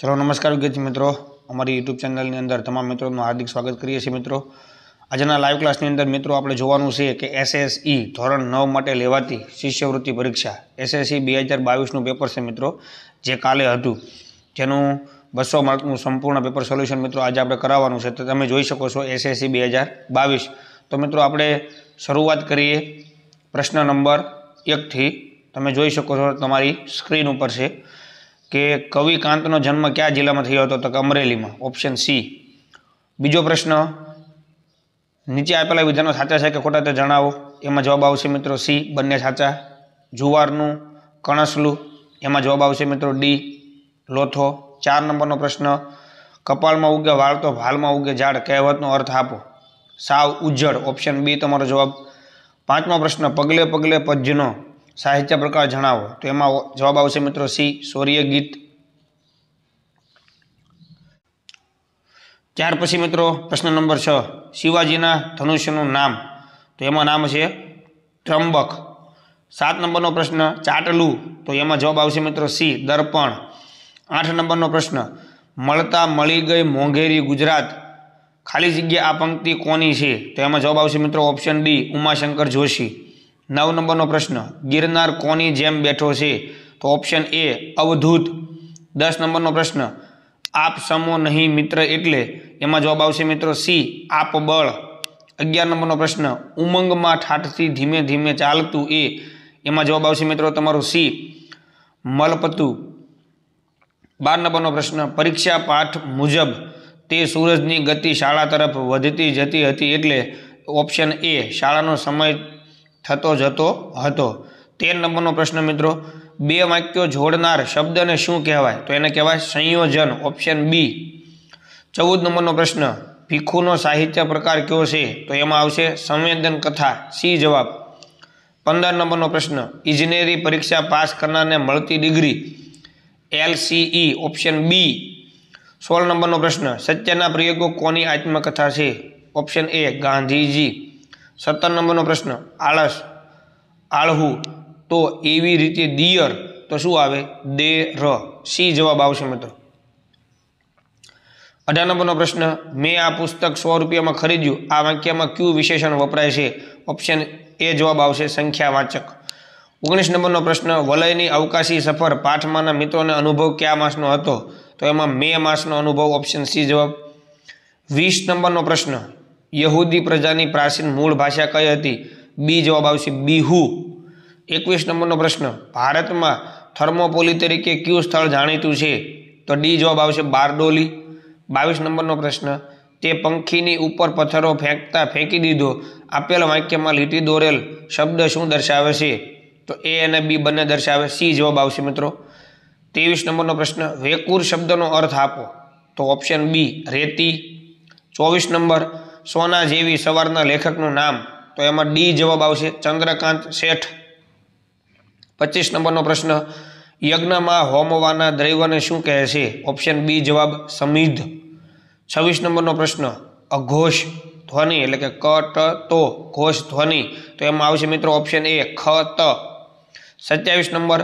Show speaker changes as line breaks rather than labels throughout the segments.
ચલો નમસ્કાર વિદ્યાર્થી મિત્રો અમારી યુટ્યુબ ચેનલની અંદર તમામ મિત્રોનું હાર્દિક સ્વાગત કરીએ છીએ મિત્રો આજના લાઈવ ક્લાસની અંદર મિત્રો આપણે જોવાનું છે કે એસએસઈ e ધોરણ નવ માટે લેવાતી શિષ્યવૃત્તિ પરીક્ષા એસએસઈ e બે હજાર બાવીસનું પેપર છે મિત્રો જે કાલે હતું જેનું બસો માર્કનું સંપૂર્ણ પેપર સોલ્યુશન મિત્રો આજે આપણે કરાવવાનું છે તો તમે જોઈ શકો છો એસએસસી e બે હજાર બાવીસ તો મિત્રો આપણે શરૂઆત કરીએ પ્રશ્ન નંબર એકથી તમે જોઈ શકો છો તમારી સ્ક્રીન ઉપર છે કે કવિ કાંતનો જન્મ કયા જિલ્લામાં થયો હતો તો કે અમરેલીમાં ઓપ્શન સી બીજો પ્રશ્ન નીચે આપેલા વિધાનો સાચા છે કે ખોટા તે જણાવો એમાં જવાબ આવશે મિત્રો સી બંને સાચા જુવારનું કણસલું એમાં જવાબ આવશે મિત્રો ડી લોથો ચાર નંબરનો પ્રશ્ન કપાળમાં ઉગે વાળ તો ભાલમાં ઉગે ઝાડ કહેવતનો અર્થ આપો સાવ ઉજ્જડ ઓપ્શન બી તમારો જવાબ પાંચમો પ્રશ્ન પગલે પગલે પદ્યનો સાહિત્ય પ્રકાર જણાવો તો એમાં જવાબ આવશે મિત્રો સી શૌર્ય ગીત ત્યાર પછી મિત્રો પ્રશ્ન નંબર છ શિવાજીના ધનુષ્યનું નામ તો એમાં નામ છે ત્રંબક સાત નંબરનો પ્રશ્ન ચાટલું તો એમાં જવાબ આવશે મિત્રો સી દર્પણ આઠ નંબરનો પ્રશ્ન મળતા મળી ગઈ મોંઘેરી ગુજરાત ખાલી જગ્યા આ પંક્તિ કોની છે તો એમાં જવાબ આવશે મિત્રો ઓપ્શન ડી ઉમાશંકર જોશી નવ નંબરનો પ્રશ્ન ગિરનાર કોની જેમ બેઠો છે તો ઓપ્શન એ અવધૂત દસ નંબરનો પ્રશ્ન આપ સમો નહીં મિત્ર એટલે એમાં જવાબ આવશે મિત્રો સી આપ બળ અગિયાર નંબરનો પ્રશ્ન ઉમંગમાં ઠાઠથી ધીમે ધીમે ચાલતું એ એમાં જવાબ આવશે મિત્રો તમારો સી મલપતું બાર નંબરનો પ્રશ્ન પરીક્ષા પાઠ મુજબ તે સૂરજની ગતિ શાળા તરફ વધતી જતી હતી એટલે ઓપ્શન એ શાળાનો સમય થતો જતો હતો તેર નંબરનો પ્રશ્ન મિત્રો બે વાક્યો જોડનાર શબ્દને શું કહેવાય તો એને કહેવાય સંયોજન ઓપ્શન બી ચૌદ નંબરનો પ્રશ્ન ભીખુનો સાહિત્ય પ્રકાર કયો છે તો એમાં આવશે સંવેદન કથા સી જવાબ પંદર નંબરનો પ્રશ્ન ઇજનેરી પરીક્ષા પાસ કરનારને મળતી ડિગ્રી એલસીઈ ઓપ્શન બી સોળ નંબરનો પ્રશ્ન સત્યના પ્રયોગો કોની આત્મકથા છે ઓપ્શન એ ગાંધીજી સત્તર નંબરનો પ્રશ્ન આળસ આળહું તો એવી રીતે દિયર તો શું આવે દે ર સી જવાબ આવશે મિત્રો અઢાર નંબરનો પ્રશ્ન મેં આ પુસ્તક સો રૂપિયામાં ખરીદ્યું આ વાક્યમાં ક્યુ વિશેષણ વપરાય છે ઓપ્શન એ જવાબ આવશે સંખ્યાવાચક ઓગણીસ નંબરનો પ્રશ્ન વલયની અવકાશી સફર પાઠમાંના મિત્રોને અનુભવ કયા માસનો હતો તો એમાં મે માસનો અનુભવ ઓપ્શન સી જવાબ વીસ નંબરનો પ્રશ્ન યહૂદી પ્રજાની પ્રાચીન મૂળ ભાષા કઈ હતી બી જવાબ આવશે બીહુ એકવીસ નંબરનો પ્રશ્ન ભારતમાં થર્મોપોલી તરીકે કયું સ્થળ જાણીતું છે તો ડી જવાબ આવશે બારડોલી બાવીસ નંબરનો પ્રશ્ન તે પંખીની ઉપર પથ્થરો ફેંકતા ફેંકી દીધો આપેલ વાક્યમાં લીટી દોરેલ શબ્દ શું દર્શાવે છે તો એ અને બી બંને દર્શાવે સી જવાબ આવશે મિત્રો ત્રેવીસ નંબરનો પ્રશ્ન વેકુર શબ્દનો અર્થ આપો તો ઓપ્શન બી રેતી ચોવીસ નંબર સોના જેવી સવારના લેખકનું નામ તો એમાં ડી જવાબ આવશે ચંદ્રકાંત શેઠ પચીસ નંબરનો પ્રશ્ન યજ્ઞમાં હોમવાના દ્રૈવને શું કહે છે ઓપ્શન બી જવાબ સમિધ છવ્વીસ નંબરનો પ્રશ્ન અઘોષ ધ્વનિ એટલે કે ક ટ તો ઘોષ ધ્વનિ તો એમાં આવશે મિત્રો ઓપ્શન એ ખ ત સત્યાવીસ નંબર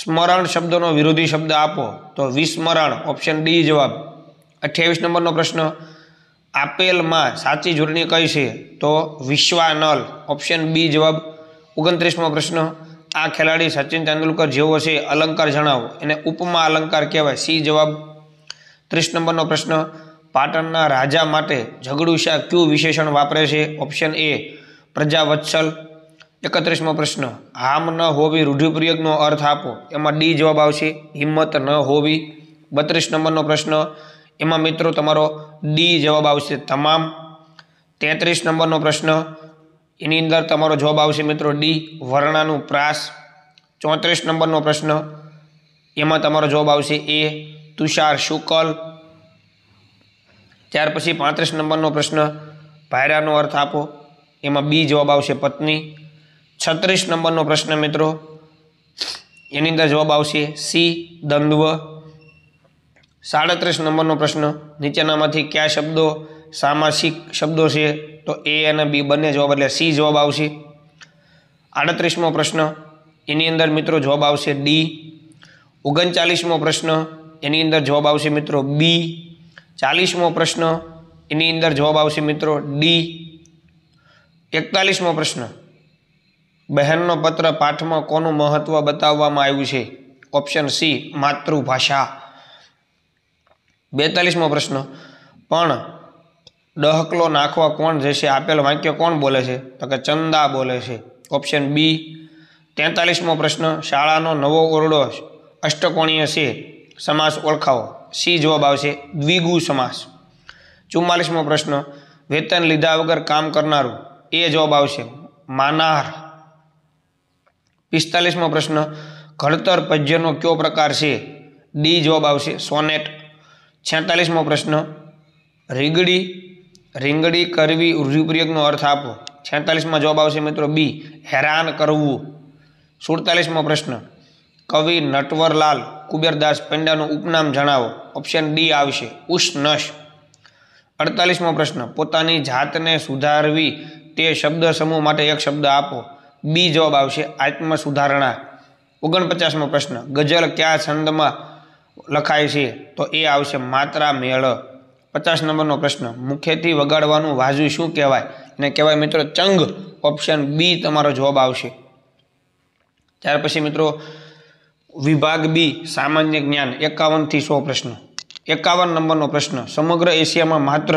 સ્મરણ શબ્દનો વિરોધી શબ્દ આપો તો વિસ્મરણ ઓપ્શન ડી જવાબ અઠ્યાવીસ નંબરનો પ્રશ્ન આપેલમાં સાચી જોડણી કઈ છે તો વિશ્વાનલ ઓપ્શન બી જવાબ ઓગણત્રીસમો પ્રશ્ન આ ખેલાડી સચિન તેંડુલકર જેવો છે અલંકાર જણાવો એને ઉપમા અલંકાર કહેવાય સી જવાબ ત્રીસ નંબરનો પ્રશ્ન પાટણના રાજા માટે ઝઘડુ ક્યુ વિશેષણ વાપરે છે ઓપ્શન એ પ્રજાવત્સલ એકત્રીસમો પ્રશ્ન હામ ન હોવી રૂઢિપ્રયોગનો અર્થ આપો એમાં ડી જવાબ આવશે હિંમત ન હોવી બત્રીસ નંબરનો પ્રશ્ન એમાં મિત્રો તમારો ડી જવાબ આવશે તમામ તેત્રીસ નંબરનો પ્રશ્ન એની અંદર તમારો જવાબ આવશે મિત્રો ડી વર્ણાનું પ્રાસ ચોત્રીસ નંબરનો પ્રશ્ન એમાં તમારો જવાબ આવશે એ તુષાર શુકલ ત્યાર પછી પાંત્રીસ નંબરનો પ્રશ્ન ભાયરાનો અર્થ આપો એમાં બી જવાબ આવશે પત્ની છત્રીસ નંબરનો પ્રશ્ન મિત્રો એની અંદર જવાબ આવશે સી દ્વંદ્વ સાડત્રીસ નંબરનો પ્રશ્ન નીચેનામાંથી કયા શબ્દો સામાસિક શબ્દો છે તો એ અને બી બંને જવાબ એટલે સી જવાબ આવશે આડત્રીસમો પ્રશ્ન એની અંદર મિત્રો જવાબ આવશે ડી ઓગણચાલીસમો પ્રશ્ન એની અંદર જવાબ આવશે મિત્રો બી ચાલીસમો પ્રશ્ન એની અંદર જવાબ આવશે મિત્રો ડી એકતાલીસમો પ્રશ્ન બહેનનો પત્ર પાઠમાં કોનું મહત્ત્વ બતાવવામાં આવ્યું છે ઓપ્શન સી માતૃભાષા બેતાલીસમો પ્રશ્ન પણ ડહકલો નાખવા કોણ જશે આપેલ વાક્ય કોણ બોલે છે તો કે ચંદા બોલે છે ઓપ્શન બી તેતાલીસમો પ્રશ્ન શાળાનો નવો ઓરડો અષ્ટકોણીય છે સમાસ ઓળખાવો સી જવાબ આવશે દ્વિગુ સમાસ ચુમ્માલીસમો પ્રશ્ન વેતન લીધા વગર કામ કરનારું એ જવાબ આવશે માનાર પિસ્તાલીસમો પ્રશ્ન ઘડતર પજ્યનો કયો પ્રકાર છે ડી જવાબ આવશે સોનેટ છેતાલીસમો પ્રશ્ન રીંગડી રીંગડી કરવી રૂપ્રયોગનો અર્થ આપો છેતાલીસમાં જવાબ આવશે મિત્રો બી હેરાન કરવું સુડતાલીસમો પ્રશ્ન કવિ નટવરલાલ કુબેરદાસ પંડ્યાનું ઉપનામ જણાવો ઓપ્શન ડી આવશે ઉષ્ણશ અડતાલીસમો પ્રશ્ન પોતાની જાતને સુધારવી તે શબ્દ સમૂહ માટે એક શબ્દ આપો બી જવાબ આવશે આત્મ સુધારણા ઓગણપચાસમો પ્રશ્ન ગઝલ કયા છંદમાં લખાય છે તો એ આવશે માત્રા મેળ પચાસ નંબરનો પ્રશ્ન મુખ્યથી વગાડવાનું વાજુ શું કહેવાય અને કહેવાય મિત્રો ચંગ ઓપ્શન બી તમારો જવાબ આવશે ત્યાર પછી મિત્રો વિભાગ બી સામાન્ય જ્ઞાન એકાવનથી સો પ્રશ્ન એકાવન નંબરનો પ્રશ્ન સમગ્ર એશિયામાં માત્ર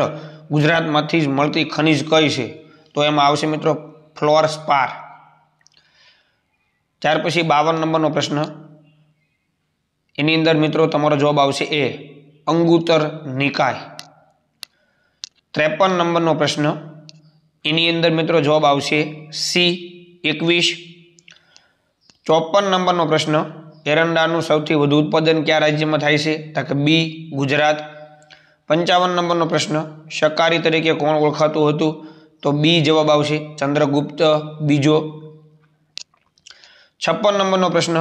ગુજરાતમાંથી જ મળતી ખનિજ કઈ છે તો એમાં આવશે મિત્રો ફ્લોર સ્પાર ત્યાર પછી બાવન નંબરનો પ્રશ્ન એની અંદર મિત્રો તમારો જવાબ આવશે એ અંગુતર નિકાય ત્રેપન નંબરનો પ્રશ્ન એની અંદર મિત્રો જવાબ આવશે સી એકવીસ ચોપન નંબરનો પ્રશ્ન એરંડાનું સૌથી વધુ ઉત્પાદન કયા રાજ્યમાં થાય છે તો કે બી ગુજરાત પંચાવન નંબરનો પ્રશ્ન શકારી તરીકે કોણ ઓળખાતું હતું તો બી જવાબ આવશે ચંદ્રગુપ્ત બીજો છપ્પન નંબરનો પ્રશ્ન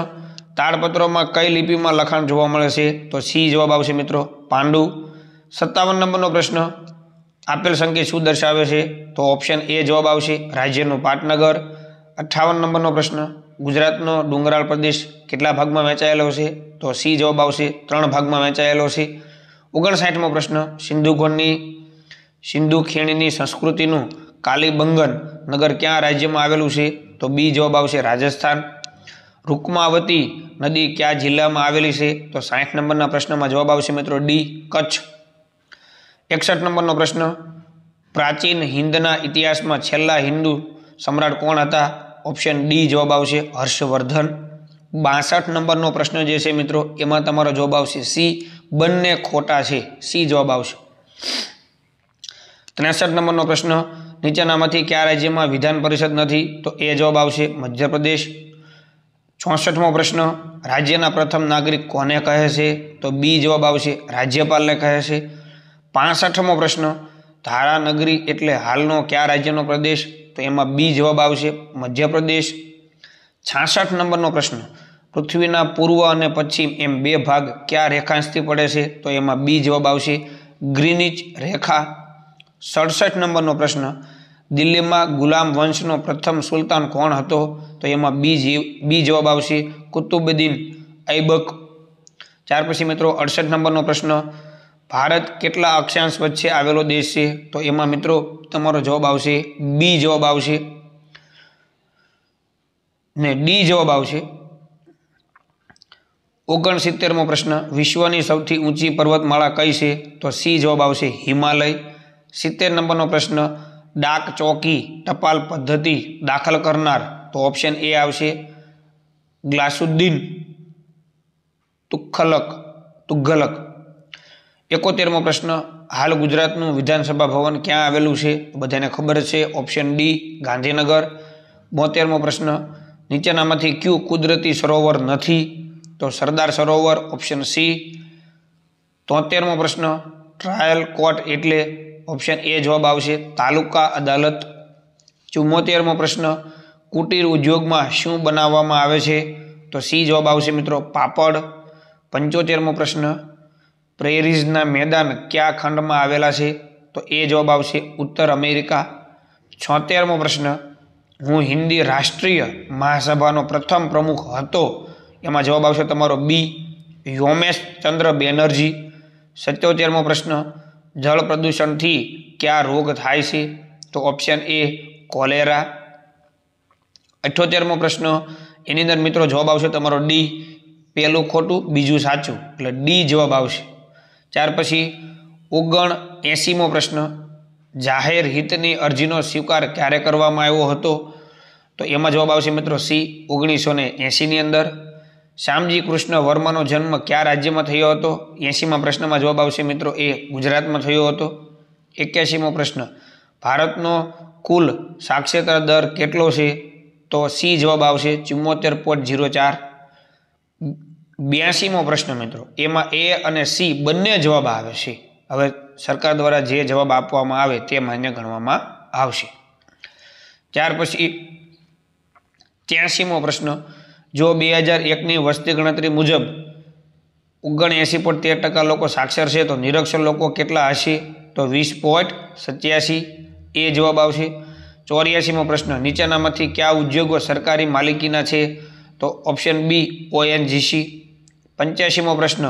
તાડપત્રોમાં કઈ લિપિમાં લખાણ જોવા મળે છે તો સી જવાબ આવશે મિત્રો પાંડુ સત્તાવન નંબરનો પ્રશ્ન આપેલ સંકેત શું દર્શાવે છે તો ઓપ્શન એ જવાબ આવશે રાજ્યનું પાટનગર અઠ્ઠાવન નંબરનો પ્રશ્ન ગુજરાતનો ડુંગરાળ પ્રદેશ કેટલા ભાગમાં વહેંચાયેલો છે તો સી જવાબ આવશે ત્રણ ભાગમાં વહેંચાયેલો છે ઓગણસાઠમો પ્રશ્ન સિંધુ ખોણની સિંધુ ખીણની સંસ્કૃતિનું કાલીબંગન નગર ક્યાં રાજ્યમાં આવેલું છે તો બી જવાબ આવશે રાજસ્થાન રૂકમાવતી નદી કયા જિલ્લામાં આવેલી છે તો સાઠ નંબરના પ્રશ્નમાં જવાબ આવશે મિત્રો ડી કચ્છ એકસઠ નંબરનો પ્રશ્ન પ્રાચીન હિન્દના ઇતિહાસમાં છેલ્લા હિન્દુ સમ્રાટ કોણ હતા ઓપ્શન ડી જવાબ આવશે હર્ષવર્ધન બાસઠ નંબરનો પ્રશ્ન જે છે મિત્રો એમાં તમારો જવાબ આવશે સી બંને ખોટા છે સી જવાબ આવશે ત્રેસઠ નંબરનો પ્રશ્ન નીચેનામાંથી કયા રાજ્યમાં વિધાન પરિષદ નથી તો એ જવાબ આવશે મધ્યપ્રદેશ ચોસઠમો પ્રશ્ન રાજ્યના પ્રથમ નાગરિક કોને કહે છે તો બી જવાબ આવશે રાજ્યપાલને કહે છે પાસઠમો પ્રશ્ન ધારાનગરી એટલે હાલનો કયા રાજ્યનો પ્રદેશ તો એમાં બી જવાબ આવશે મધ્યપ્રદેશ છાસઠ નંબરનો પ્રશ્ન પૃથ્વીના પૂર્વ અને પશ્ચિમ એમ બે ભાગ કયા રેખાંશથી પડે છે તો એમાં બી જવાબ આવશે ગ્રીનિચ રેખા સડસઠ નંબરનો પ્રશ્ન દિલ્હીમાં ગુલામ વંશનો પ્રથમ સુલતાન કોણ હતો તો એમાં બી બી જવાબ આવશે કુતુબુદ્દીન ઐબક ત્યાર પછી મિત્રો અડસઠ નંબરનો પ્રશ્ન ભારત કેટલા અક્ષાંશ વચ્ચે આવેલો દેશ છે તો એમાં મિત્રો તમારો જવાબ આવશે બી જવાબ આવશે ને ડી જવાબ આવશે ઓગણસિત્તેરમો પ્રશ્ન વિશ્વની સૌથી ઊંચી પર્વતમાળા કઈ છે તો સી જવાબ આવશે હિમાલય સિત્તેર નંબરનો પ્રશ્ન ડાક ચોકી ટપાલ પદ્ધતિ દાખલ કરનાર તો ઓપ્શન એ આવશે ગ્લાસુદ્દીન તુખલક તુઘલક એકોતેરમો પ્રશ્ન હાલ ગુજરાતનું વિધાનસભા ભવન ક્યાં આવેલું છે બધાને ખબર છે ઓપ્શન ડી ગાંધીનગર બોતેરમો પ્રશ્ન નીચેનામાંથી ક્યુ કુદરતી સરોવર નથી તો સરદાર સરોવર ઓપ્શન સી તોતેરમો પ્રશ્ન ટ્રાયલ કોર્ટ એટલે ઓપ્શન એ જવાબ આવશે તાલુકા અદાલત ચુમ્મોતેરમો પ્રશ્ન કુટીર ઉદ્યોગમાં શું બનાવવામાં આવે છે તો સી જવાબ આવશે મિત્રો પાપડ પંચોતેરમો પ્રશ્ન પ્રેરિઝના મેદાન કયા ખંડમાં આવેલા છે તો એ જવાબ આવશે ઉત્તર અમેરિકા છોતેરમો પ્રશ્ન હું હિન્દી રાષ્ટ્રીય મહાસભાનો પ્રથમ પ્રમુખ હતો એમાં જવાબ આવશે તમારો બી યોમેશ ચંદ્ર બેનર્જી સત્યોતેરમો પ્રશ્ન જળ પ્રદૂષણથી કયા રોગ થાય છે તો ઓપ્શન એ કોલેરા અઠ્યોતેરમો પ્રશ્ન એની અંદર મિત્રો જવાબ આવશે તમારો ડી પહેલું ખોટું બીજું સાચું એટલે ડી જવાબ આવશે ત્યાર પછી ઓગણ એંસીમો પ્રશ્ન જાહેર હિતની અરજીનો સ્વીકાર ક્યારે કરવામાં આવ્યો હતો તો એમાં જવાબ આવશે મિત્રો સી ઓગણીસો ને એંસીની અંદર શ્યામજી કૃષ્ણ વર્માનો જન્મ કયા રાજ્યમાં થયો હતો એંશીમાં પ્રશ્નમાં જવાબ આવશે મિત્રો એ ગુજરાતમાં થયો હતો એક્યાસીમો પ્રશ્ન ભારતનો કુલ સાક્ષરતા દર કેટલો છે તો સી જવાબ આવશે ચુમ્મોતેર પોઈન્ટ ઝીરો ચાર બ્યાસીમો પ્રશ્ન મિત્રો એમાં એ અને સી બંને જવાબ આવે છે હવે સરકાર દ્વારા જે જવાબ આપવામાં આવે તે માન્ય ગણવામાં આવશે ત્યાર પછી ત્યાસીમો પ્રશ્ન જો બે હજાર એકની વસ્તી ગણતરી મુજબ ઓગણએંસી પોઈન્ટ તેર ટકા લોકો સાક્ષર છે તો નિરક્ષર લોકો કેટલા હશે તો વીસ પોઈન્ટ સત્યાસી એ જવાબ આવશે ચોર્યાસીમો પ્રશ્ન નીચેનામાંથી કયા ઉદ્યોગો સરકારી માલિકીના છે તો ઓપ્શન બી ઓએનજીસી પંચ્યાસીમો પ્રશ્ન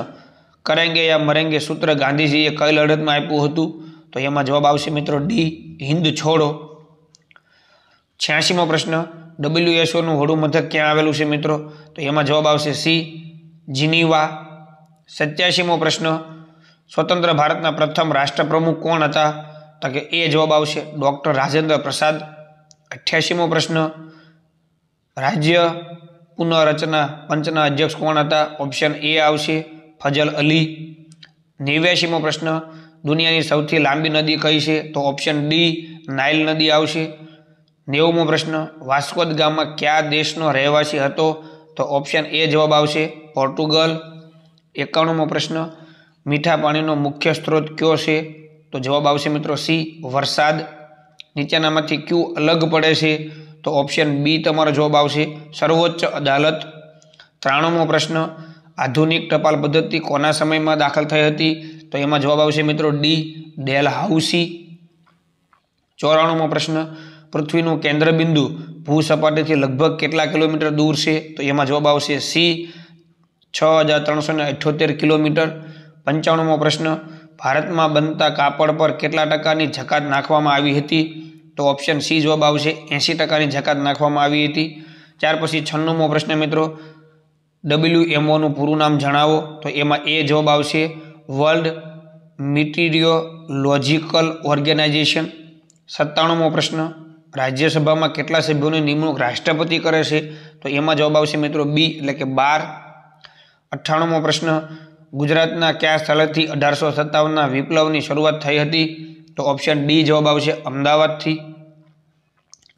કરેંગે યા મરેંગે સૂત્ર ગાંધીજીએ કઈ લડતમાં આપ્યું હતું તો એમાં જવાબ આવશે મિત્રો ડી હિન્દ છોડો છ્યાસીમો પ્રશ્ન ડબલ્યુએસઓનું વડું મથક ક્યાં આવેલું છે મિત્રો તો એમાં જવાબ આવશે સી જીનીવા સત્યાસીમો પ્રશ્ન સ્વતંત્ર ભારતના પ્રથમ રાષ્ટ્રપ્રમુખ કોણ હતા તો કે એ જવાબ આવશે ડૉક્ટર રાજેન્દ્ર પ્રસાદ અઠ્યાસીમો પ્રશ્ન રાજ્ય પુનઃરચના પંચના અધ્યક્ષ કોણ હતા ઓપ્શન એ આવશે ફજલ અલી નેવ્યાસીમો પ્રશ્ન દુનિયાની સૌથી લાંબી નદી કઈ છે તો ઓપ્શન ડી નાઇલ નદી આવશે નેવુંમો પ્રશ્ન વાસ્કોદ ગામમાં કયા દેશનો રહેવાસી હતો તો ઓપ્શન એ જવાબ આવશે પોર્ટુગલ એકાણુંમો પ્રશ્ન મીઠા પાણીનો મુખ્ય સ્ત્રોત કયો છે તો જવાબ આવશે મિત્રો સી વરસાદ નીચેનામાંથી ક્યુ અલગ પડે છે તો ઓપ્શન બી તમારો જવાબ આવશે સર્વોચ્ચ અદાલત ત્રાણુંમો પ્રશ્ન આધુનિક ટપાલ પદ્ધતિ કોના સમયમાં દાખલ થઈ હતી તો એમાં જવાબ આવશે મિત્રો ડી ડેલ હાઉસી ચોરાણુંમો પ્રશ્ન પૃથ્વીનું કેન્દ્રબિંદુ ભૂસપાટીથી લગભગ કેટલા કિલોમીટર દૂર છે તો એમાં જવાબ આવશે સી છ હજાર ત્રણસો ને અઠ્યોતેર કિલોમીટર પંચાણુંમો પ્રશ્ન ભારતમાં બનતા કાપડ પર કેટલા ટકાની જકાત નાખવામાં આવી હતી તો ઓપ્શન સી જવાબ આવશે એંસી ટકાની જકાત નાખવામાં આવી હતી ત્યાર પછી છન્નુંમો પ્રશ્ન મિત્રો ડબલ્યુ એમઓનું પૂરું નામ જણાવો તો એમાં એ જવાબ આવશે વર્લ્ડ મિટીરિયોલોજિકલ ઓર્ગેનાઇઝેશન સત્તાણુંમો પ્રશ્ન રાજ્યસભામાં કેટલા સભ્યોની નિમણૂક રાષ્ટ્રપતિ કરે છે તો એમાં જવાબ આવશે મિત્રો બી એટલે કે બાર અઠ્ઠાણુંમો પ્રશ્ન ગુજરાતના કયા સ્થળેથી અઢારસો સત્તાવનના વિપ્લવની શરૂઆત થઈ હતી તો ઓપ્શન ડી જવાબ આવશે અમદાવાદથી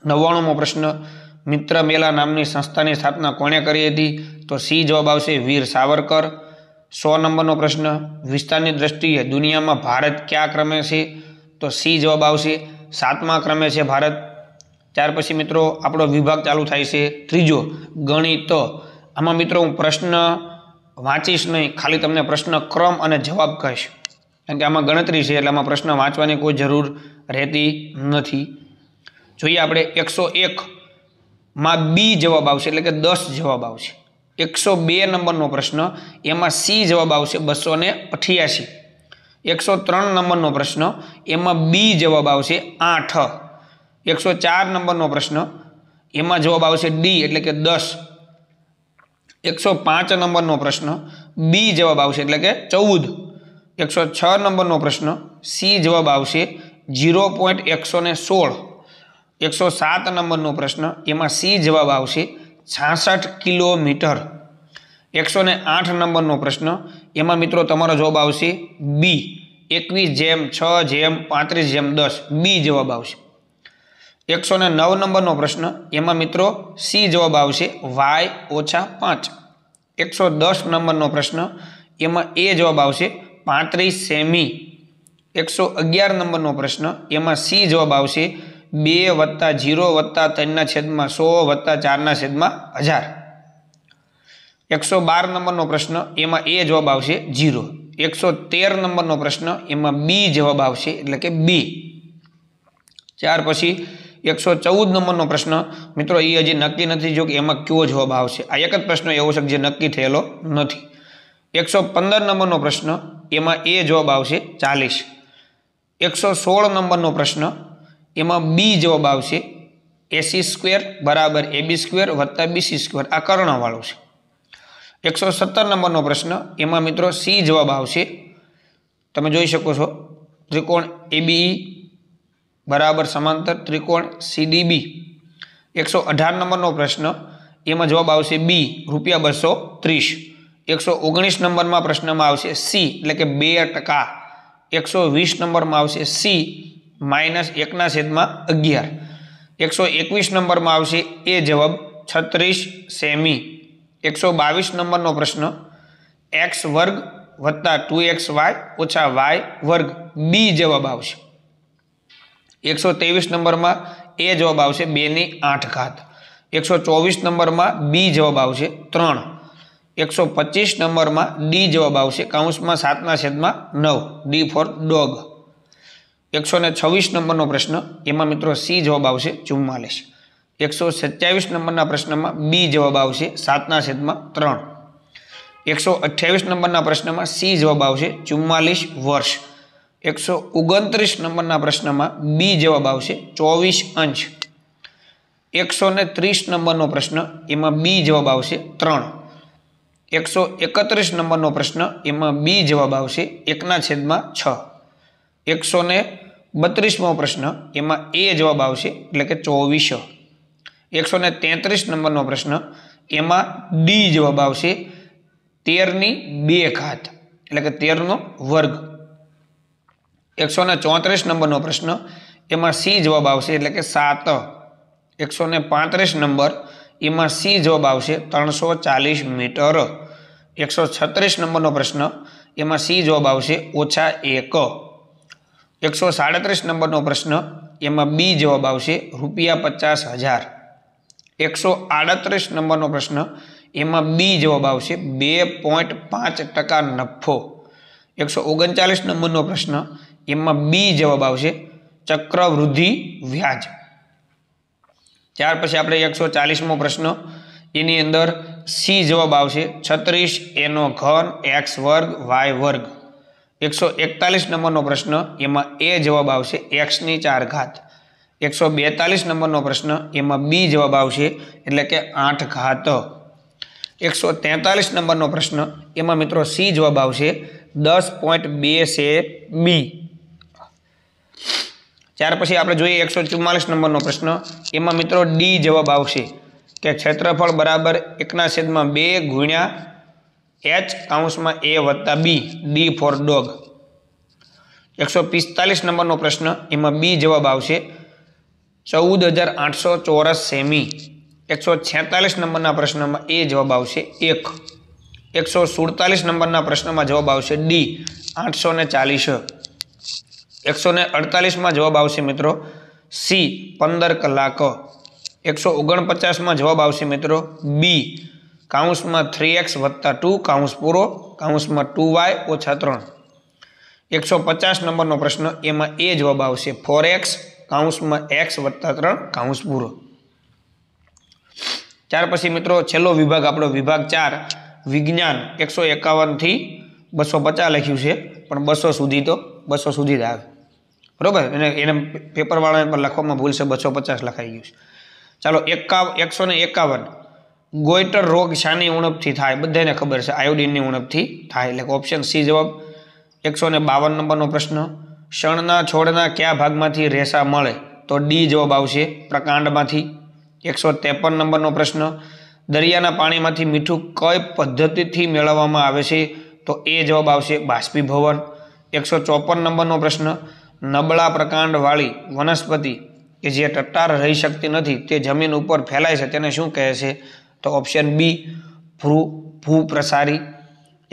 નવ્વાણુંમો પ્રશ્ન મિત્ર મેલા નામની સંસ્થાની સ્થાપના કોણે કરી હતી તો સી જવાબ આવશે વીર સાવરકર સો નંબરનો પ્રશ્ન વિસ્તારની દ્રષ્ટિએ દુનિયામાં ભારત કયા ક્રમે છે તો સી જવાબ આવશે સાતમા ક્રમે છે ભારત ત્યાર પછી મિત્રો આપણો વિભાગ ચાલુ થાય છે ત્રીજો ગણિત આમાં મિત્રો હું પ્રશ્ન વાંચીશ નહીં ખાલી તમને પ્રશ્ન ક્રમ અને જવાબ કહીશ કારણ કે આમાં ગણતરી છે એટલે આમાં પ્રશ્ન વાંચવાની કોઈ જરૂર રહેતી નથી જોઈએ આપણે એકસો એકમાં બી જવાબ આવશે એટલે કે દસ જવાબ આવશે એકસો બે નંબરનો પ્રશ્ન એમાં સી જવાબ આવશે બસો ને અઠ્યાસી એકસો ત્રણ નંબરનો પ્રશ્ન એમાં બી જવાબ આવશે આઠ એકસો ચાર નંબરનો પ્રશ્ન એમાં જવાબ આવશે ડી એટલે કે દસ એકસો પાંચ નંબરનો પ્રશ્ન બી જવાબ આવશે એટલે કે ચૌદ એકસો છ નંબરનો પ્રશ્ન સી જવાબ આવશે જીરો પોઈન્ટ એકસો ને સોળ એકસો સાત નંબરનો પ્રશ્ન એમાં સી જવાબ આવશે છાસઠ કિલોમીટર એકસો ને આઠ નંબરનો પ્રશ્ન એમાં મિત્રો તમારો જવાબ આવશે બી એકવીસ જેમ છ જેમ પાંત્રીસ જેમ દસ બી જવાબ આવશે એકસો ને નવ નંબરનો પ્રશ્ન એમાં મિત્રો સી જવાબ આવશે વાય ઓછા પાંચ એકસો દસ નંબરનો પ્રશ્ન એમાં એ જવાબ આવશે પાંત્રીસ સેમી એકસો અગિયાર નંબરનો પ્રશ્ન એમાં સી જવાબ આવશે બે વત્તા જીરો વત્તા ત્રણના છેદમાં સો વત્તા ચારના છેદમાં હજાર એકસો બાર નંબરનો પ્રશ્ન એમાં એ જવાબ આવશે જીરો એકસો તેર નંબરનો પ્રશ્ન એમાં બી જવાબ આવશે એટલે કે બી ત્યાર પછી એકસો ચૌદ નંબરનો પ્રશ્ન મિત્રો એ હજી નક્કી નથી જો કે એમાં કયો જવાબ આવશે આ એક જ પ્રશ્ન એવો છે જે નક્કી થયેલો નથી એકસો પંદર નંબરનો પ્રશ્ન એમાં એ જવાબ આવશે ચાલીસ એકસો સોળ નંબરનો પ્રશ્ન એમાં બી જવાબ આવશે એસી સ્ક્વેર બરાબર એબી સ્ક્વેર વત્તા બીસી સ્ક્વેર આ કર્ણવાળો છે એકસો સત્તર નંબરનો પ્રશ્ન એમાં મિત્રો સી જવાબ આવશે તમે જોઈ શકો છો ત્રિકોણ એબી બરાબર સમાંતર ત્રિકોણ સીડી બી એકસો અઢાર નંબરનો પ્રશ્ન એમાં જવાબ આવશે બી રૂપિયા બસો ત્રીસ એકસો ઓગણીસ નંબરમાં પ્રશ્નમાં આવશે સી એટલે કે બે ટકા એકસો વીસ નંબરમાં આવશે સી માઇનસ એકના છેદમાં અગિયાર એકસો એકવીસ નંબરમાં આવશે એ જવાબ છત્રીસ સેમી એકસો બાવીસ નંબરનો પ્રશ્ન એક્સ વર્ગ વત્તા ટુ એક્સ વાય ઓછા વાય વર્ગ બી જવાબ આવશે એકસો ત્રેવીસ નંબરમાં એ જવાબ આવશે બેની આઠ ઘાત એકસો ચોવીસ નંબરમાં બી જવાબ આવશે ત્રણ એકસો પચીસ નંબરમાં ડી જવાબ આવશે કાઉન્સમાં સાતના છેદમાં નવ ડી ફોર ડોગ એકસો ને છવ્વીસ નંબરનો પ્રશ્ન એમાં મિત્રો સી જવાબ આવશે ચુમ્માલીસ એકસો સત્યાવીસ નંબરના પ્રશ્નમાં બી જવાબ આવશે સાતના છેદમાં ત્રણ એકસો અઠ્યાવીસ નંબરના પ્રશ્નમાં સી જવાબ આવશે ચુમ્માલીસ વર્ષ એકસો ઓગણત્રીસ નંબરના પ્રશ્નમાં બી જવાબ આવશે ચોવીસ અંશ એકસો ને ત્રીસ નંબરનો પ્રશ્ન એમાં બી જવાબ આવશે ત્રણ એકસો એકત્રીસ નંબરનો પ્રશ્ન એમાં બી જવાબ આવશે એકના છેદમાં છ એકસો ને બત્રીસમો પ્રશ્ન એમાં એ જવાબ આવશે એટલે કે ચોવીસ એકસો ને તેત્રીસ નંબરનો પ્રશ્ન એમાં ડી જવાબ આવશે તેરની બે ઘાત એટલે કે તેરનો વર્ગ એકસો ને ચોત્રીસ નંબરનો પ્રશ્ન એમાં સી જવાબ આવશે એટલે કે સાત એકસો ને પાંત્રીસ નંબર એમાં સી જવાબ આવશે ત્રણસો ચાલીસ મીટર એકસો છત્રીસ નંબરનો પ્રશ્ન એમાં સી જવાબ આવશે ઓછા એક એકસો સાડત્રીસ નંબરનો પ્રશ્ન એમાં બી જવાબ આવશે રૂપિયા પચાસ હજાર એકસો આડત્રીસ નંબરનો પ્રશ્ન એમાં બી જવાબ આવશે બે પોઈન્ટ પાંચ ટકા નફો એકસો ઓગણચાલીસ નંબરનો પ્રશ્ન એમાં બી જવાબ આવશે ચક્રવૃદ્ધિ વ્યાજ ત્યાર પછી આપણે એકસો ચાલીસમો પ્રશ્ન એની અંદર સી જવાબ આવશે છત્રીસ એનો ઘન એક્સ વર્ગ વાય વર્ગ એકસો એકતાલીસ નંબરનો પ્રશ્ન એમાં એ જવાબ આવશે એક્સની ચાર ઘાત એકસો બેતાલીસ નંબરનો પ્રશ્ન એમાં બી જવાબ આવશે એટલે કે આઠ ઘાત એકસો તેતાલીસ નંબરનો પ્રશ્ન એમાં મિત્રો સી જવાબ આવશે દસ પોઈન્ટ બે છે બી ત્યાર પછી આપણે જોઈએ એકસો ચુમ્માલીસ નંબરનો પ્રશ્ન એમાં મિત્રો ડી જવાબ આવશે કે ક્ષેત્રફળ બરાબર એકના છેદમાં બે ગુણ્યા એચ કાઉન્સમાં એ વત્તા બી ડી ફોર ડોગ એકસો પિસ્તાલીસ નંબરનો પ્રશ્ન એમાં બી જવાબ આવશે ચૌદ હજાર આઠસો ચોરસ સેમી એકસો છેતાલીસ નંબરના પ્રશ્નમાં એ જવાબ આવશે એક એકસો સુડતાલીસ નંબરના પ્રશ્નમાં જવાબ આવશે ડી આઠસો ને ચાલીસ એકસો ને અડતાલીસમાં જવાબ આવશે મિત્રો સી પંદર કલાક એકસો ઓગણપચાસમાં જવાબ આવશે મિત્રો બી કાઉન્સમાં થ્રી એક્સ વત્તા ટુ કાઉન્સ પૂરો કાઉન્સમાં ટુ વાય ઓછા ત્રણ એકસો પચાસ નંબરનો પ્રશ્ન એમાં એ જવાબ આવશે ફોર એક્સ કાઉન્સમાં એક્સ વત્તા ત્રણ કાઉન્સ પૂરો ત્યાર પછી મિત્રો છેલ્લો વિભાગ આપણો વિભાગ ચાર વિજ્ઞાન એકસો એકાવનથી બસો પચાસ લખ્યું છે પણ બસો સુધી તો બસો સુધી જ આવે બરાબર એને એને પેપરવાળાને પણ લખવામાં ભૂલ છે બસો પચાસ લખાઈ ગયું છે ચાલો એકાવ એકસો ને એકાવન ગોઈટર રોગ શાની ઉણપથી થાય બધાને ખબર છે આયોડિનની ઉણપથી થાય એટલે કે ઓપ્શન સી જવાબ એકસો ને બાવન નંબરનો પ્રશ્ન શણના છોડના કયા ભાગમાંથી રેસા મળે તો ડી જવાબ આવશે પ્રકાંડમાંથી એકસો ત્રેપન નંબરનો પ્રશ્ન દરિયાના પાણીમાંથી મીઠું કઈ પદ્ધતિથી મેળવવામાં આવે છે તો એ જવાબ આવશે બાષ્પીભવન એકસો ચોપન નંબરનો પ્રશ્ન નબળા પ્રકાંડવાળી વનસ્પતિ કે જે ટટ્ટાર રહી શકતી નથી તે જમીન ઉપર ફેલાય છે તેને શું કહે છે તો ઓપ્શન બી ભ્રુ ભૂ પ્રસારી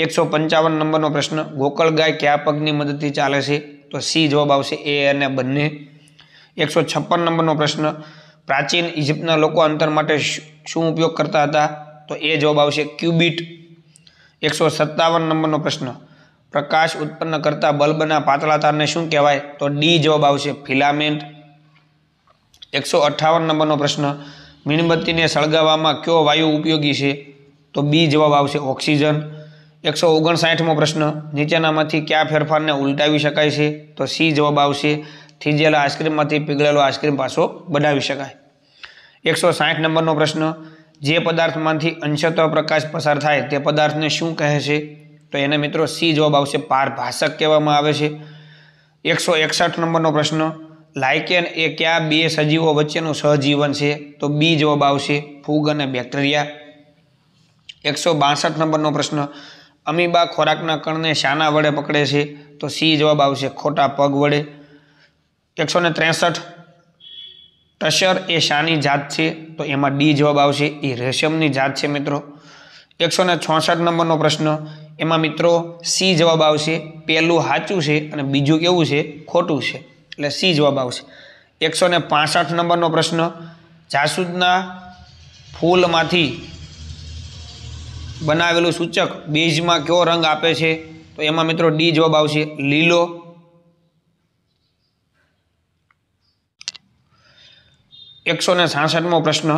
એકસો પંચાવન નંબરનો પ્રશ્ન ગોકળ ગાય કયા પગની મદદથી ચાલે છે તો સી જવાબ આવશે એ અને બંને એકસો છપ્પન નંબરનો પ્રશ્ન પ્રાચીન ઇજિપ્તના લોકો અંતર માટે શું ઉપયોગ કરતા હતા તો એ જવાબ આવશે ક્યુબિટ એકસો સત્તાવન નંબરનો પ્રશ્ન પ્રકાશ ઉત્પન્ન કરતા બલ્બના પાતળા તારને શું કહેવાય તો ડી જવાબ આવશે ફિલામેન્ટ એકસો અઠ્ઠાવન નંબરનો પ્રશ્ન મીણબત્તીને સળગાવવામાં કયો વાયુ ઉપયોગી છે તો બી જવાબ આવશે ઓક્સિજન એકસો ઓગણસાઠમો પ્રશ્ન નીચેનામાંથી કયા ફેરફારને ઉલટાવી શકાય છે તો સી જવાબ આવશે થીજેલા આઈસ્ક્રીમમાંથી પીગળેલો આઈસ્ક્રીમ પાછો બનાવી શકાય એકસો સાઠ નંબરનો પ્રશ્ન જે પદાર્થમાંથી અંશતઃ પ્રકાશ પસાર થાય તે પદાર્થને શું કહે છે તો એને મિત્રો સી જવાબ આવશે પારભાષક કહેવામાં આવે છે એકસો એકસઠ નંબરનો પ્રશ્ન લાઇકેન એ કયા બે સજીવો વચ્ચેનું સહજીવન છે તો બી જવાબ આવશે ફૂગ અને બેક્ટેરિયા એકસો બાસઠ નંબરનો પ્રશ્ન અમીબા ખોરાકના કણને શાના વડે પકડે છે તો સી જવાબ આવશે ખોટા પગ વડે એકસો ને ત્રેસઠ ટશર એ શાની જાત છે તો એમાં ડી જવાબ આવશે એ રેશમની જાત છે મિત્રો એકસો ને છોસઠ નંબરનો પ્રશ્ન એમાં મિત્રો સી જવાબ આવશે પહેલું સાચું છે અને બીજું કેવું છે ખોટું છે એટલે સી જવાબ આવશે એકસો ને પાસઠ નંબરનો પ્રશ્ન જાસૂદના ફૂલમાંથી બનાવેલું સૂચક બીજમાં કેવો રંગ આપે છે તો એમાં મિત્રો ડી જવાબ આવશે લીલો એકસો ને સાસઠમો પ્રશ્ન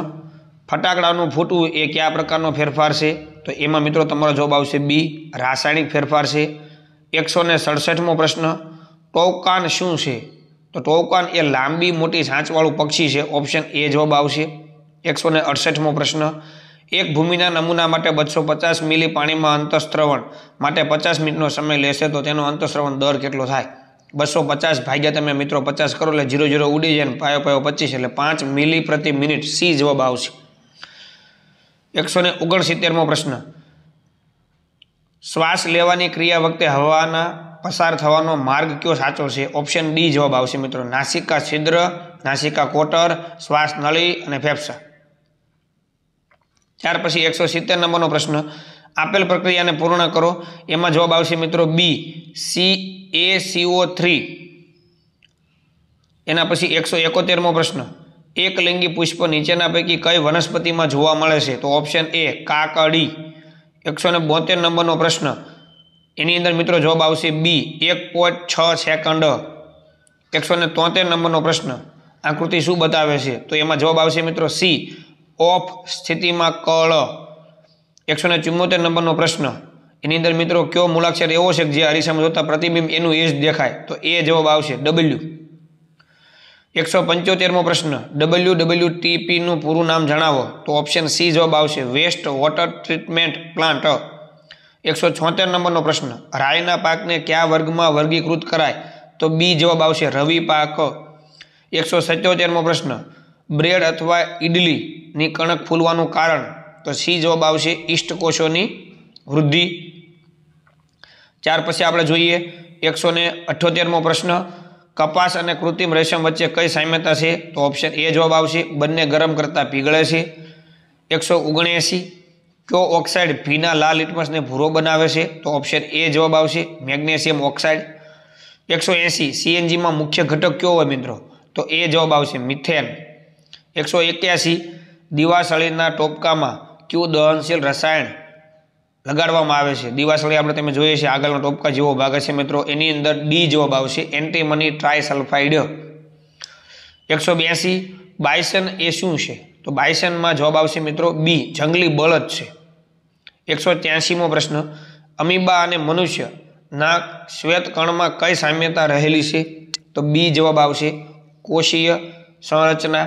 ફટાકડાનું ફૂટવું એ કયા પ્રકારનો ફેરફાર છે તો એમાં મિત્રો તમારો જવાબ આવશે બી રાસાયણિક ફેરફાર છે એકસો ને સડસઠમો પ્રશ્ન ટોકાન શું છે તો ટોકાન એ લાંબી મોટી સાંચવાળું પક્ષી છે ઓપ્શન એ જવાબ આવશે એકસો ને અડસઠમો પ્રશ્ન એક ભૂમિના નમૂના માટે બસો પચાસ મિલી પાણીમાં અંતઃસ્ત્રવણ માટે પચાસ મિનિટનો સમય લેશે તો તેનો અંતઃસ્ત્રવણ દર કેટલો થાય બસો પચાસ ભાગ્યા તમે મિત્રો પચાસ કરો એટલે જીરો જીરો ઉડી જાય ને પાયો પાયો પચીસ એટલે પાંચ મિલી પ્રતિ મિનિટ સી જવાબ આવશે એકસો ને ઓગણસિત્તેરમો પ્રશ્ન શ્વાસ લેવાની ક્રિયા વખતે હવાના પસાર થવાનો માર્ગ કયો સાચો છે ઓપ્શન ડી જવાબ આવશે મિત્રો નાસિકા છિદ્ર નાસિકા કોટર શ્વાસ નળી અને ફેફસા ત્યાર પછી એકસો સિત્તેર નંબરનો પ્રશ્ન આપેલ પ્રક્રિયાને પૂર્ણ કરો એમાં જવાબ આવશે મિત્રો B C A CO three એના પછી એકસો એકોતેરમો પ્રશ્ન એકલિંગી પુષ્પ નીચેના પૈકી કઈ વનસ્પતિમાં જોવા મળે છે તો ઓપ્શન એ કાકડી એકસો ને બોતેર નંબરનો પ્રશ્ન એની અંદર મિત્રો જવાબ આવશે બી એક પોઈન્ટ છ સેકન્ડ એકસો ને તોતેર નંબરનો પ્રશ્ન આકૃતિ શું બતાવે છે તો એમાં જવાબ આવશે મિત્રો સી ઓફ સ્થિતિમાં કળ એકસો ને ચુમ્મોતેર નંબરનો પ્રશ્ન એની અંદર મિત્રો કયો મૂળાક્ષર એવો છે જે હરિસામાં જોતા પ્રતિબિંબ એનું એ જ દેખાય તો એ જવાબ આવશે ડબલ્યુ એકસો પંચોતેરમો પ્રશ્ન ડબલ્યુ ડબલ્યુ ટીપીનું પૂરું નામ જણાવો તો ઓપ્શન સી જવાબ આવશે વેસ્ટ વોટર ટ્રીટમેન્ટ પ્લાન્ટ એકસો છોતેર નંબરનો પ્રશ્ન રાયના પાકને કયા વર્ગમાં વર્ગીકૃત કરાય તો બી જવાબ આવશે રવિ પાક એકસો સત્યોતેરમો પ્રશ્ન બ્રેડ અથવા ઈડલીની કણક ફૂલવાનું કારણ તો સી જવાબ આવશે કોષોની વૃદ્ધિ ચાર પછી આપણે જોઈએ એકસો ને અઠ્યોતેરમો પ્રશ્ન કપાસ અને કૃત્રિમ રેશમ વચ્ચે કઈ સામ્યતા છે તો ઓપ્શન એ જવાબ આવશે બંને ગરમ કરતાં પીગળે છે એકસો ઓગણએંસી કયો ઓક્સાઇડ ભીના લાલ લિટમસને ભૂરો બનાવે છે તો ઓપ્શન એ જવાબ આવશે મેગ્નેશિયમ ઓક્સાઇડ એકસો એંસી સીએનજીમાં મુખ્ય ઘટક કયો હોય મિત્રો તો એ જવાબ આવશે મિથેન એકસો એક્યાસી દિવાસળીના ટોપકામાં કયું દહનશીલ રસાયણ લગાડવામાં આવે છે દિવાસળી આપણે તમે જોઈએ છીએ આગળનો ટોપકા જેવો ભાગ છે મિત્રો એની અંદર ડી જવાબ આવશે એન્ટીમની ટ્રાયસલ્ફાઇડ એકસો બ્યાસી બાયસન એ શું છે તો બાયસનમાં જવાબ આવશે મિત્રો બી જંગલી બળદ છે એકસો ત્યાસીમો પ્રશ્ન અમીબા અને મનુષ્ય ના શ્વેતકણમાં કઈ સામ્યતા રહેલી છે તો બી જવાબ આવશે કોષીય સંરચના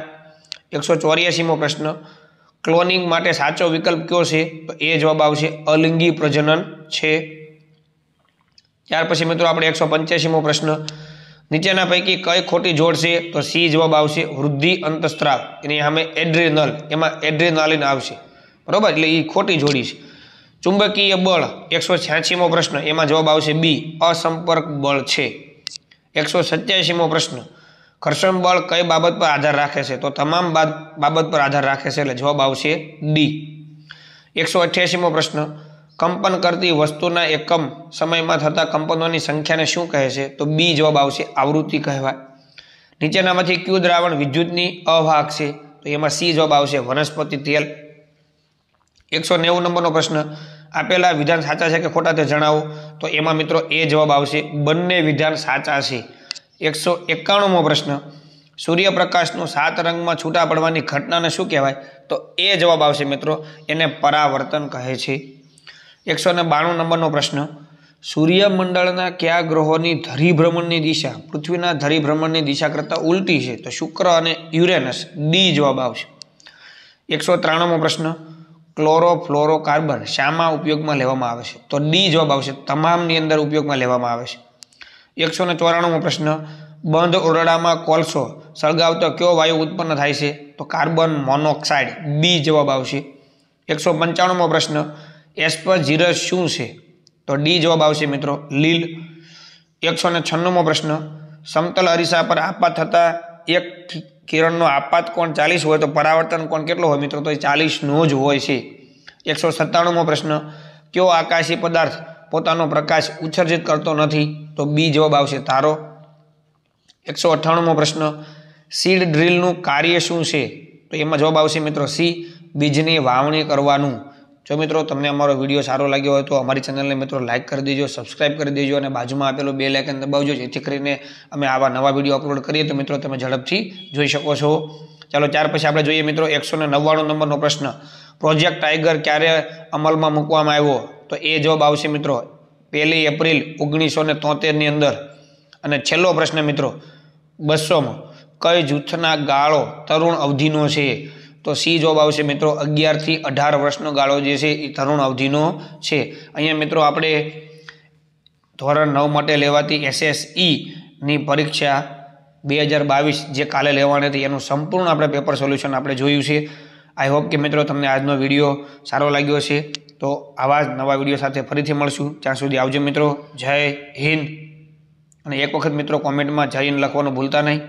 એકસો ચોર્યાસીમો પ્રશ્ન ક્લોનિંગ માટે સાચો વિકલ્પ કયો છે તો એ જવાબ આવશે અલિંગી પ્રજનન છે ત્યાર પછી મિત્રો આપણે એકસો પંચ્યાસીમો પ્રશ્ન નીચેના પૈકી કઈ ખોટી જોડશે તો સી જવાબ આવશે વૃદ્ધિ અંતસ્ત્રાવ એની સામે એડ્રેનલ એમાં એડ્રેનાલિન આવશે બરોબર એટલે એ ખોટી જોડી છે ચુંબકીય બળ એકસો છ્યાસીમો પ્રશ્ન એમાં જવાબ આવશે બી અસંપર્ક બળ છે એકસો સત્યાસીમો પ્રશ્ન ઘર્ષણ બળ કઈ બાબત પર આધાર રાખે છે તો તમામ બાબત પર આધાર રાખે છે એટલે જવાબ આવશે ડી એકસો અઠ્યાસીમો પ્રશ્ન કંપન કરતી વસ્તુના એકમ સમયમાં થતા કંપનોની સંખ્યાને શું કહે છે તો બી જવાબ આવશે આવૃત્તિ કહેવાય નીચેનામાંથી ક્યુ દ્રાવણ વિદ્યુતની અવાહક છે તો એમાં સી જવાબ આવશે વનસ્પતિ તેલ એકસો નેવું નંબરનો પ્રશ્ન આપેલા વિધાન સાચા છે કે ખોટા તે જણાવો તો એમાં મિત્રો એ જવાબ આવશે બંને વિધાન સાચા છે એકસો એકાણુંમો પ્રશ્ન સૂર્યપ્રકાશનું સાત રંગમાં છૂટા પડવાની ઘટનાને શું કહેવાય તો એ જવાબ આવશે મિત્રો એને પરાવર્તન કહે છે એકસો ને બાણું નંબરનો પ્રશ્ન સૂર્યમંડળના કયા ગ્રહોની ધરીભ્રમણની દિશા પૃથ્વીના ધરીભ્રમણની દિશા કરતાં ઉલટી છે તો શુક્ર અને યુરેનસ ડી જવાબ આવશે એકસો ત્રાણુંમો પ્રશ્ન ક્લોરો ફ્લોરો કાર્બન શામાં ઉપયોગમાં લેવામાં આવે છે તો ડી જવાબ આવશે તમામની અંદર ઉપયોગમાં લેવામાં આવે છે એકસો ને ચોરાણુંમો પ્રશ્ન બંધ ઓરડામાં કોલસો સળગાવતો કયો વાયુ ઉત્પન્ન થાય છે તો કાર્બન મોનોક્સાઇડ બી જવાબ આવશે એકસો પંચાણુંમો પ્રશ્ન એસ્પજીરસ શું છે તો ડી જવાબ આવશે મિત્રો લીલ એકસો ને છન્નુંમો પ્રશ્ન સમતલ અરીસા પર આપાત થતાં એક કિરણનો આપાત કોણ ચાલીસ હોય તો પરાવર્તન કોણ કેટલો હોય મિત્રો તો એ ચાલીસનો જ હોય છે એકસો સત્તાણુંમો પ્રશ્ન કયો આકાશી પદાર્થ પોતાનો પ્રકાશ ઉત્સર્જિત કરતો નથી તો બી જવાબ આવશે તારો એકસો અઠ્ઠાણુંમો પ્રશ્ન સીડ ડ્રીલનું કાર્ય શું છે તો એમાં જવાબ આવશે મિત્રો સી બીજની વાવણી કરવાનું જો મિત્રો તમને અમારો વિડીયો સારો લાગ્યો હોય તો અમારી ચેનલને મિત્રો લાઇક કરી દેજો સબસ્ક્રાઇબ કરી દેજો અને બાજુમાં આપેલું બે લાઇકન દબાવજો જેથી કરીને અમે આવા નવા વિડીયો અપલોડ કરીએ તો મિત્રો તમે ઝડપથી જોઈ શકો છો ચાલો ત્યાર પછી આપણે જોઈએ મિત્રો એકસો નવ્વાણું નંબરનો પ્રશ્ન પ્રોજેક્ટ ટાઈગર ક્યારે અમલમાં મૂકવામાં આવ્યો તો એ જવાબ આવશે મિત્રો પહેલી એપ્રિલ ઓગણીસો ને તોતેરની અંદર અને છેલ્લો પ્રશ્ન મિત્રો બસોમાં કઈ જૂથના ગાળો તરુણ અવધિનો છે તો સી જોબ આવશે મિત્રો અગિયારથી અઢાર વર્ષનો ગાળો જે છે એ તરુણ અવધિનો છે અહીંયા મિત્રો આપણે ધોરણ નવ માટે લેવાતી એસએસઈની પરીક્ષા બે હજાર બાવીસ જે કાલે લેવાની હતી એનું સંપૂર્ણ આપણે પેપર સોલ્યુશન આપણે જોયું છે આઈ હોપ કે મિત્રો તમને આજનો વિડીયો સારો લાગ્યો છે તો આવા જ નવા વિડીયો સાથે ફરીથી મળશું જ્યાં સુધી આવજો મિત્રો જય હિન્દ અને એક વખત મિત્રો કોમેન્ટમાં જય હિન્દ લખવાનું ભૂલતા નહીં